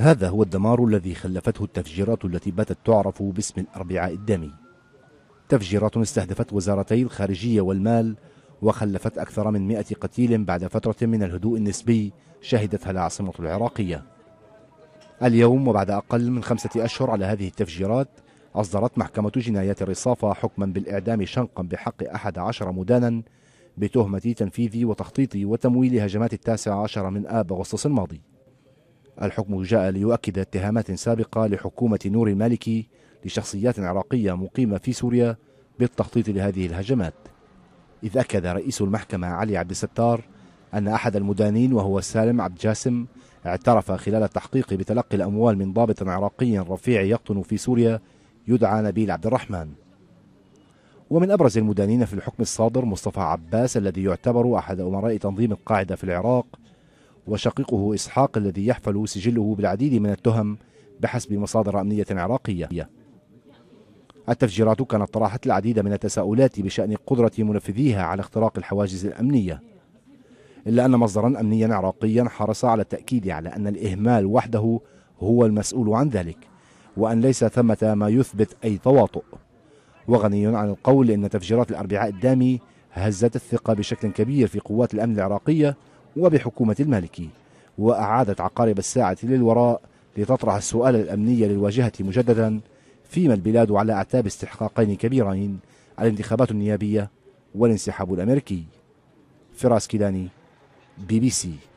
هذا هو الدمار الذي خلفته التفجيرات التي باتت تعرف باسم الأربعاء الدامي تفجيرات استهدفت وزارتي الخارجية والمال وخلفت أكثر من مئة قتيل بعد فترة من الهدوء النسبي شهدتها العاصمة العراقية اليوم وبعد أقل من خمسة أشهر على هذه التفجيرات أصدرت محكمة جنايات الرصافة حكما بالإعدام شنقا بحق أحد عشر مدانا بتهمة تنفيذ وتخطيط وتمويل هجمات التاسع عشر من آب أغسطس الماضي الحكم جاء ليؤكد اتهامات سابقة لحكومة نور المالكي لشخصيات عراقية مقيمة في سوريا بالتخطيط لهذه الهجمات إذ أكد رئيس المحكمة علي عبد الستار أن أحد المدانين وهو سالم عبد جاسم اعترف خلال التحقيق بتلقي الأموال من ضابط عراقي رفيع يقطن في سوريا يدعى نبيل عبد الرحمن ومن أبرز المدانين في الحكم الصادر مصطفى عباس الذي يعتبر أحد أمراء تنظيم القاعدة في العراق وشقيقه إسحاق الذي يحفل سجله بالعديد من التهم بحسب مصادر أمنية عراقية التفجيرات كانت طرحت العديد من التساؤلات بشأن قدرة منفذيها على اختراق الحواجز الأمنية إلا أن مصدرا أمنيا عراقيا حرص على التأكيد على أن الإهمال وحده هو المسؤول عن ذلك وأن ليس ثمة ما يثبت أي تواطؤ وغني عن القول أن تفجيرات الأربعاء الدامي هزت الثقة بشكل كبير في قوات الأمن العراقية وبحكومة المالكي وأعادت عقارب الساعة للوراء لتطرح السؤال الأمني للواجهة مجددا فيما البلاد على أعتاب استحقاقين كبيرين الانتخابات النيابية والانسحاب الأمريكي فراس كيلاني بي بي سي